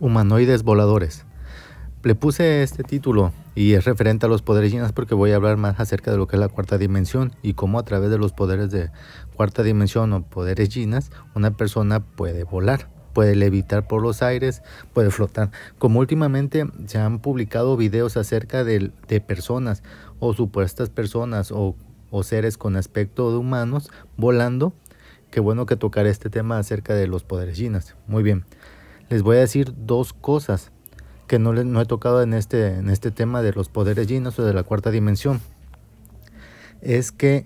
Humanoides voladores. Le puse este título y es referente a los poderes ginas porque voy a hablar más acerca de lo que es la cuarta dimensión y cómo a través de los poderes de cuarta dimensión o poderes ginas una persona puede volar, puede levitar por los aires, puede flotar. Como últimamente se han publicado videos acerca de, personas o supuestas personas o, seres con aspecto de humanos volando, qué bueno que tocar este tema acerca de los poderes ginas. Muy bien les voy a decir dos cosas que no, no he tocado en este, en este tema de los poderes llenos o de la cuarta dimensión. Es que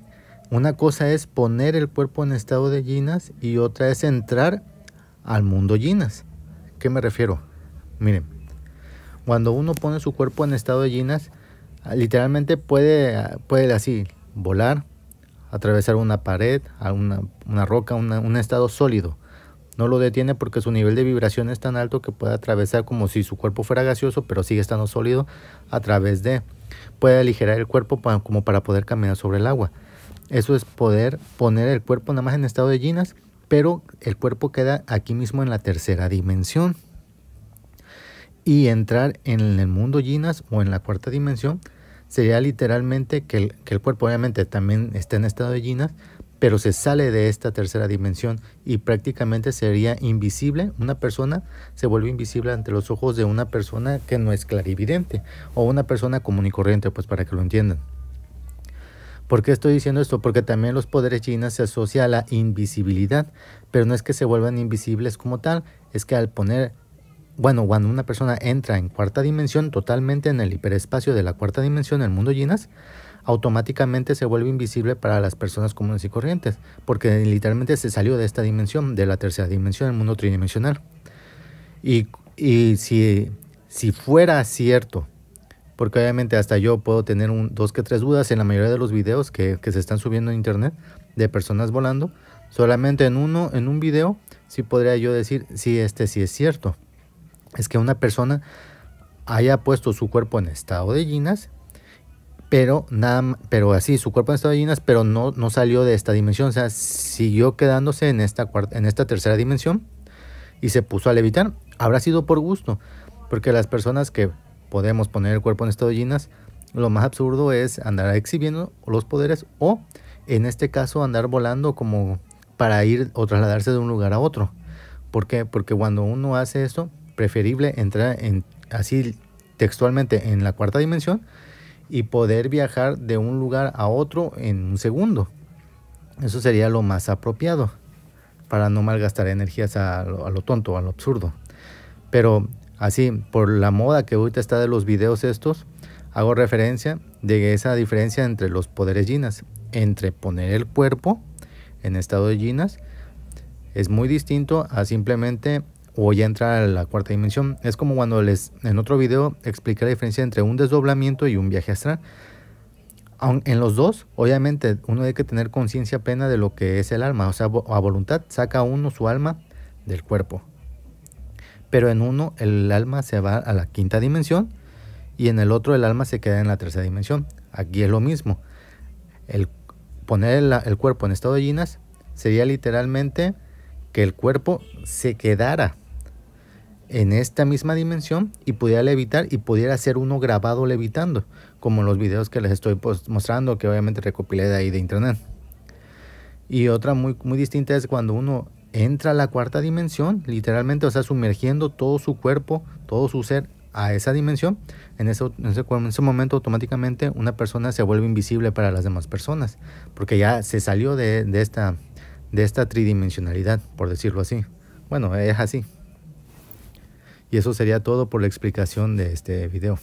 una cosa es poner el cuerpo en estado de ginas y otra es entrar al mundo ginas. ¿Qué me refiero? Miren, cuando uno pone su cuerpo en estado de ginas, literalmente puede, puede así volar, atravesar una pared, una, roca, un estado sólido. No lo detiene porque su nivel de vibración es tan alto que puede atravesar como si su cuerpo fuera gaseoso, pero sigue estando sólido a través de. Puede aligerar el cuerpo como para poder caminar sobre el agua. Eso es poder poner el cuerpo nada más en estado de ginas, pero el cuerpo queda aquí mismo en la tercera dimensión. Y entrar en el mundo ginas o en la cuarta dimensión sería literalmente que el, cuerpo obviamente también está en estado de ginas, pero se sale de esta tercera dimensión y prácticamente sería invisible. Una persona se vuelve invisible ante los ojos de una persona que no es clarividente o una persona común y corriente, pues para que lo entiendan. ¿Por qué estoy diciendo esto? Porque también los poderes chinas se asocian a la invisibilidad, pero no es que se vuelvan invisibles como tal, es que al poner bueno, cuando una persona entra en cuarta dimensión, totalmente en el hiperespacio de la cuarta dimensión, el mundo chinas automáticamente se vuelve invisible para las personas comunes y corrientes, porque literalmente se salió de esta dimensión, de la tercera dimensión, el mundo tridimensional. Y, y si, si fuera cierto, porque obviamente hasta yo puedo tener un, dos que tres dudas en la mayoría de los videos que, que se están subiendo en internet de personas volando, solamente en uno, en un video, sí podría yo decir si este sí es cierto. Es que una persona haya puesto su cuerpo en estado de llinas pero pero así, su cuerpo en estado de llenas, pero no, no salió de esta dimensión, o sea, siguió quedándose en esta, en esta tercera dimensión y se puso a levitar. Habrá sido por gusto, porque las personas que podemos poner el cuerpo en estado de llenas, lo más absurdo es andar exhibiendo los poderes o, en este caso, andar volando como para ir o trasladarse de un lugar a otro. ¿Por qué? Porque cuando uno hace esto, preferible entrar en, así textualmente en la cuarta dimensión, y poder viajar de un lugar a otro en un segundo. Eso sería lo más apropiado para no malgastar energías a lo, tonto, a lo absurdo. Pero así, por la moda que ahorita está de los videos estos, hago referencia de esa diferencia entre los poderes ginas entre poner el cuerpo en estado de ginas es muy distinto a simplemente o ya entra a la cuarta dimensión. Es como cuando les en otro video expliqué la diferencia entre un desdoblamiento y un viaje astral. En los dos, obviamente, uno hay que tener conciencia plena de lo que es el alma, o sea, a voluntad saca uno su alma del cuerpo. Pero en uno el alma se va a la quinta dimensión y en el otro el alma se queda en la tercera dimensión. Aquí es lo mismo. El poner el, cuerpo en estado de llinas sería literalmente que el cuerpo se quedara en esta misma dimensión y pudiera levitar y pudiera ser uno grabado levitando, como los videos que les estoy pues, mostrando, que obviamente recopilé de ahí de internet. Y otra muy, muy distinta es cuando uno entra a la cuarta dimensión, literalmente, o sea, sumergiendo todo su cuerpo, todo su ser a esa dimensión, en ese, en ese, momento automáticamente una persona se vuelve invisible para las demás personas, porque ya se salió de, de esta, de esta tridimensionalidad, por decirlo así. Bueno, es así. Y eso sería todo por la explicación de este video.